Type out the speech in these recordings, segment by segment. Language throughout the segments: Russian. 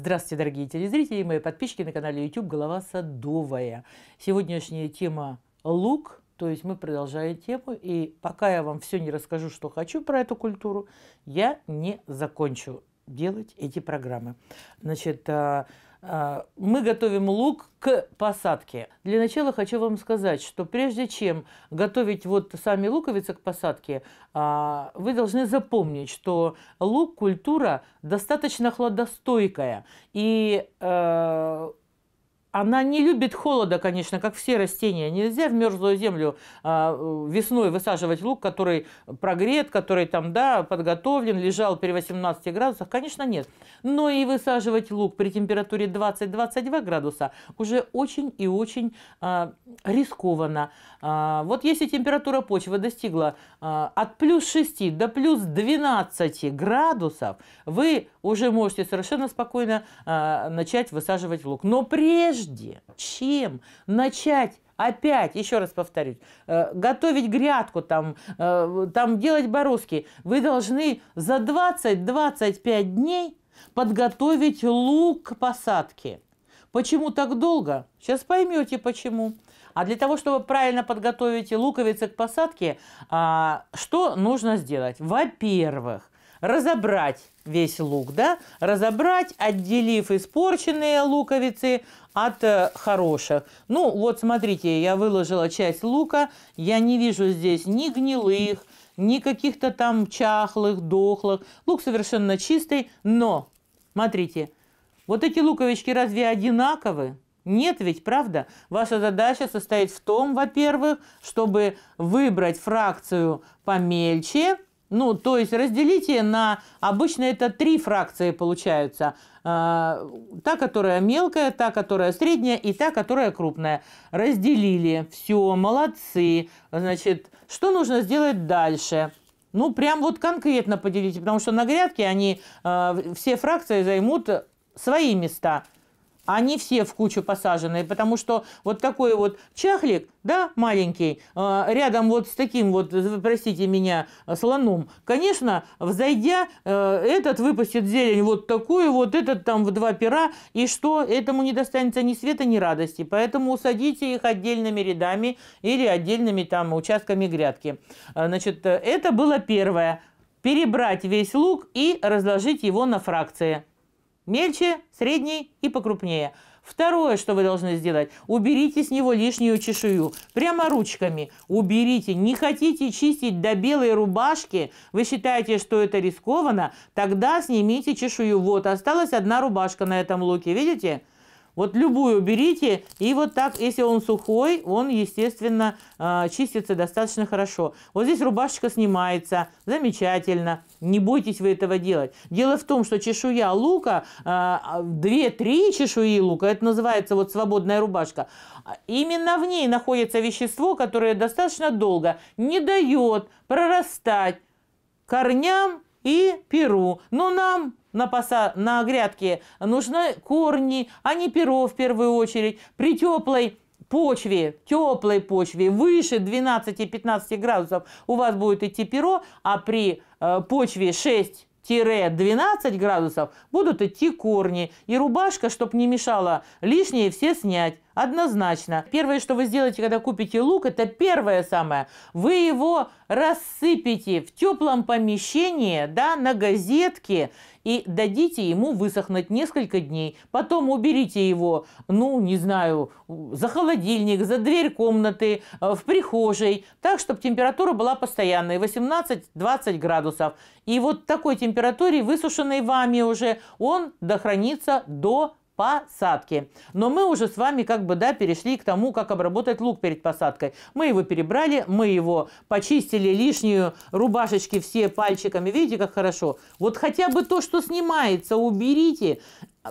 Здравствуйте, дорогие телезрители и мои подписчики на канале YouTube «Голова садовая». Сегодняшняя тема «Лук», то есть мы продолжаем тему, и пока я вам все не расскажу, что хочу про эту культуру, я не закончу делать эти программы. Значит, а, а, мы готовим лук к посадке. Для начала хочу вам сказать, что прежде чем готовить вот сами луковицы к посадке, а, вы должны запомнить, что лук культура достаточно хладостойкая. И э, она не любит холода, конечно, как все растения. Нельзя в мерзлую землю а, э, весной высаживать лук, который прогрет, который там, да, подготовлен, лежал при 18 градусах. Конечно, нет. Но и высаживать лук при температуре 20-22 градуса уже очень и очень а, рискованно. А, вот если температура почвы достигла от плюс 6 до плюс 12 градусов, вы уже можете совершенно спокойно э, начать высаживать лук. Но прежде чем начать опять, еще раз повторюсь, э, готовить грядку, там, э, там делать бороздки, вы должны за 20-25 дней подготовить лук к посадке. Почему так долго? Сейчас поймете почему. А для того, чтобы правильно подготовить луковицы к посадке, а, что нужно сделать? Во-первых, разобрать весь лук, да, разобрать, отделив испорченные луковицы от э, хороших. Ну, вот смотрите, я выложила часть лука, я не вижу здесь ни гнилых, ни каких-то там чахлых, дохлых. Лук совершенно чистый, но, смотрите, вот эти луковички разве одинаковы? Нет ведь, правда? Ваша задача состоит в том, во-первых, чтобы выбрать фракцию помельче – ну, то есть разделите на... Обычно это три фракции получаются. А, та, которая мелкая, та, которая средняя и та, которая крупная. Разделили. Все, молодцы. Значит, что нужно сделать дальше? Ну, прям вот конкретно поделите, потому что на грядке они, э, все фракции займут свои места – они все в кучу посажены, потому что вот такой вот чахлик, да, маленький, э, рядом вот с таким вот, простите меня, э, слоном, конечно, взойдя, э, этот выпустит зелень вот такую, вот этот там в два пера, и что, этому не достанется ни света, ни радости, поэтому усадите их отдельными рядами или отдельными там участками грядки. Значит, это было первое. Перебрать весь лук и разложить его на фракции. Мельче, средний и покрупнее. Второе, что вы должны сделать, уберите с него лишнюю чешую. Прямо ручками уберите. Не хотите чистить до белой рубашки, вы считаете, что это рискованно, тогда снимите чешую. Вот, осталась одна рубашка на этом луке, видите? Вот любую берите, и вот так, если он сухой, он, естественно, а, чистится достаточно хорошо. Вот здесь рубашечка снимается, замечательно, не бойтесь вы этого делать. Дело в том, что чешуя лука, 2-3 а, а, чешуи лука, это называется вот свободная рубашка, именно в ней находится вещество, которое достаточно долго не дает прорастать корням и перу. Но нам на, поса... на грядке нужны корни, а не перо в первую очередь. При теплой почве, теплой почве, выше 12-15 градусов у вас будет идти перо, а при э, почве 6 12 градусов будут идти корни. И рубашка, чтобы не мешала лишнее, все снять. Однозначно. Первое, что вы сделаете, когда купите лук, это первое самое. Вы его рассыпите в теплом помещении, да, на газетке и дадите ему высохнуть несколько дней. Потом уберите его, ну, не знаю, за холодильник, за дверь комнаты, э, в прихожей, так, чтобы температура была постоянной, 18-20 градусов. И вот такой температуре, высушенный вами уже, он дохранится до посадки. Но мы уже с вами как бы, да, перешли к тому, как обработать лук перед посадкой. Мы его перебрали, мы его почистили, лишнюю рубашечки все пальчиками. Видите, как хорошо? Вот хотя бы то, что снимается, уберите.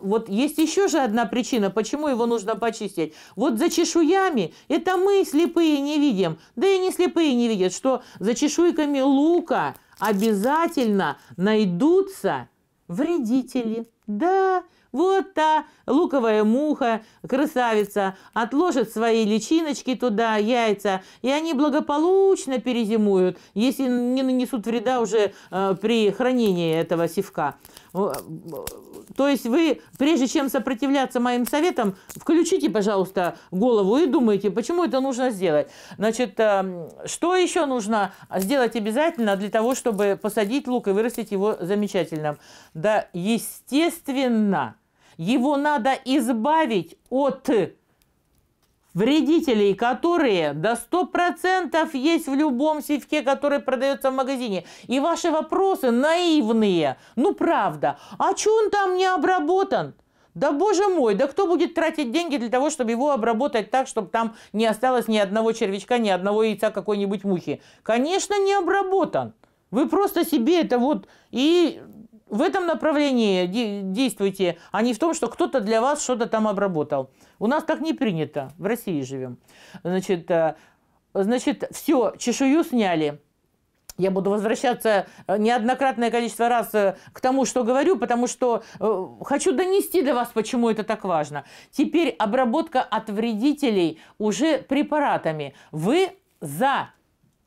Вот есть еще же одна причина, почему его нужно почистить. Вот за чешуями, это мы слепые не видим, да и не слепые не видят, что за чешуйками лука обязательно найдутся вредители. Да, вот та луковая муха, красавица, отложит свои личиночки туда, яйца, и они благополучно перезимуют, если не нанесут вреда уже э, при хранении этого севка. Э, то есть вы, прежде чем сопротивляться моим советам, включите, пожалуйста, голову и думайте, почему это нужно сделать. Значит, э, что еще нужно сделать обязательно для того, чтобы посадить лук и вырастить его замечательным? Да, естественно, его надо избавить от вредителей, которые до 100% есть в любом севке, который продается в магазине. И ваши вопросы наивные. Ну, правда. А чё он там не обработан? Да боже мой, да кто будет тратить деньги для того, чтобы его обработать так, чтобы там не осталось ни одного червячка, ни одного яйца какой-нибудь мухи? Конечно, не обработан. Вы просто себе это вот и в этом направлении действуйте, а не в том, что кто-то для вас что-то там обработал. У нас так не принято, в России живем. Значит, э, значит все, чешую сняли. Я буду возвращаться э, неоднократное количество раз э, к тому, что говорю, потому что хочу донести до вас, почему это так важно. Теперь обработка от вредителей уже препаратами. Вы за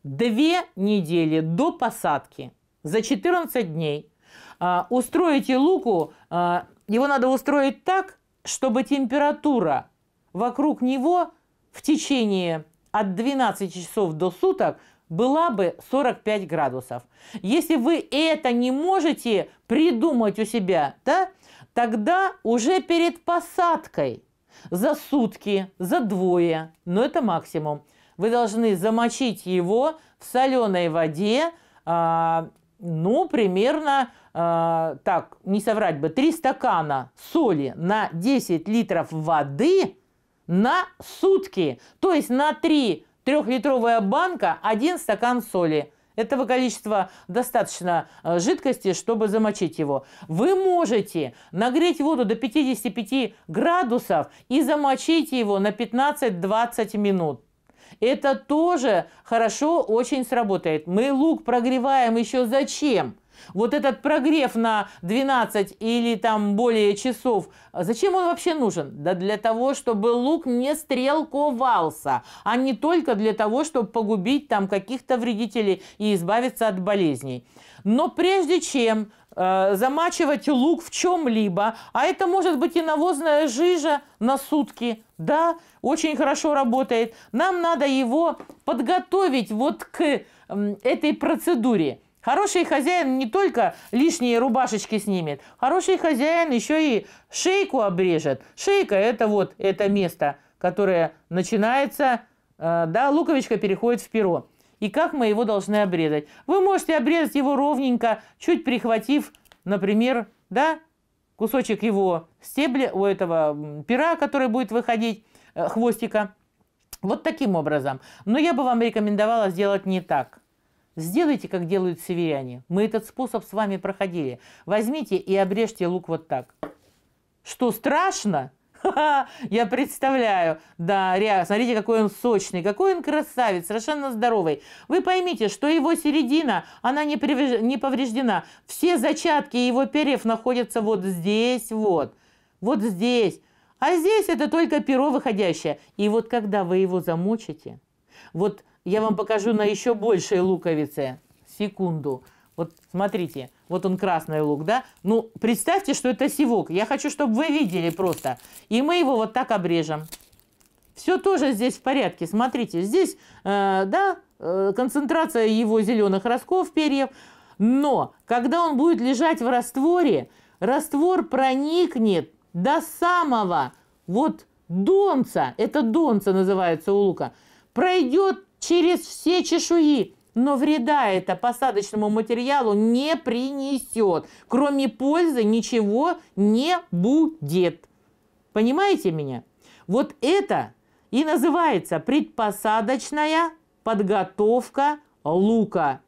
две недели до посадки, за 14 дней – а, устроите луку, а, его надо устроить так, чтобы температура вокруг него в течение от 12 часов до суток была бы 45 градусов. Если вы это не можете придумать у себя, да, тогда уже перед посадкой за сутки, за двое, но это максимум, вы должны замочить его в соленой воде, а, ну, примерно, э, так, не соврать бы, 3 стакана соли на 10 литров воды на сутки. То есть на 3 трехлитровая банка 1 стакан соли. Этого количества достаточно э, жидкости, чтобы замочить его. Вы можете нагреть воду до 55 градусов и замочить его на 15-20 минут. Это тоже хорошо очень сработает. Мы лук прогреваем еще зачем? Вот этот прогрев на 12 или там более часов, а зачем он вообще нужен? Да для того, чтобы лук не стрелковался, а не только для того, чтобы погубить там каких-то вредителей и избавиться от болезней. Но прежде чем э, замачивать лук в чем-либо, а это может быть и навозная жижа на сутки, да, очень хорошо работает, нам надо его подготовить вот к э, этой процедуре. Хороший хозяин не только лишние рубашечки снимет, хороший хозяин еще и шейку обрежет. Шейка – это вот это место, которое начинается, э, да, луковичка переходит в перо и как мы его должны обрезать. Вы можете обрезать его ровненько, чуть прихватив, например, да, кусочек его стебля, у этого пера, который будет выходить, э, хвостика. Вот таким образом. Но я бы вам рекомендовала сделать не так. Сделайте, как делают северяне. Мы этот способ с вами проходили. Возьмите и обрежьте лук вот так. Что страшно, я представляю. Да, Ря, смотрите, какой он сочный, какой он красавец, совершенно здоровый. Вы поймите, что его середина, она не, привеж... не повреждена. Все зачатки его перьев находятся вот здесь вот, вот здесь. А здесь это только перо выходящее. И вот когда вы его замочите, вот я вам покажу на еще большей луковице. Секунду. Вот смотрите, вот он красный лук, да? Ну, представьте, что это сивок. Я хочу, чтобы вы видели просто. И мы его вот так обрежем. Все тоже здесь в порядке. Смотрите, здесь, э, да, э, концентрация его зеленых ростков, перьев. Но когда он будет лежать в растворе, раствор проникнет до самого вот донца, это донца называется у лука, пройдет через все чешуи, но вреда это посадочному материалу не принесет. Кроме пользы ничего не будет. Понимаете меня? Вот это и называется предпосадочная подготовка лука.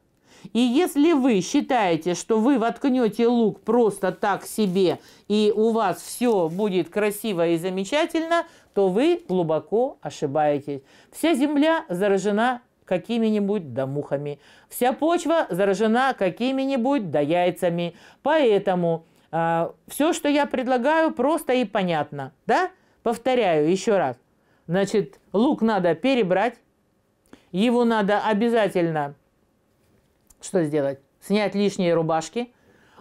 И если вы считаете, что вы воткнете лук просто так себе, и у вас все будет красиво и замечательно, то вы глубоко ошибаетесь. Вся земля заражена какими-нибудь да мухами. Вся почва заражена какими-нибудь да яйцами. Поэтому э, а, все, что я предлагаю, просто и понятно. Да? Повторяю еще раз. Значит, лук надо перебрать. Его надо обязательно что сделать? Снять лишние рубашки.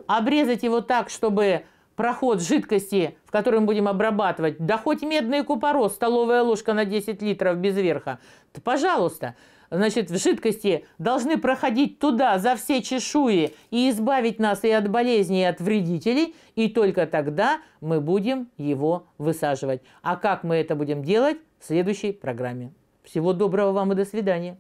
Обрезать его так, чтобы проход жидкости, в которой мы будем обрабатывать, да хоть медный купорос, столовая ложка на 10 литров без верха, то пожалуйста значит, в жидкости должны проходить туда, за все чешуи, и избавить нас и от болезней, и от вредителей, и только тогда мы будем его высаживать. А как мы это будем делать в следующей программе? Всего доброго вам и до свидания.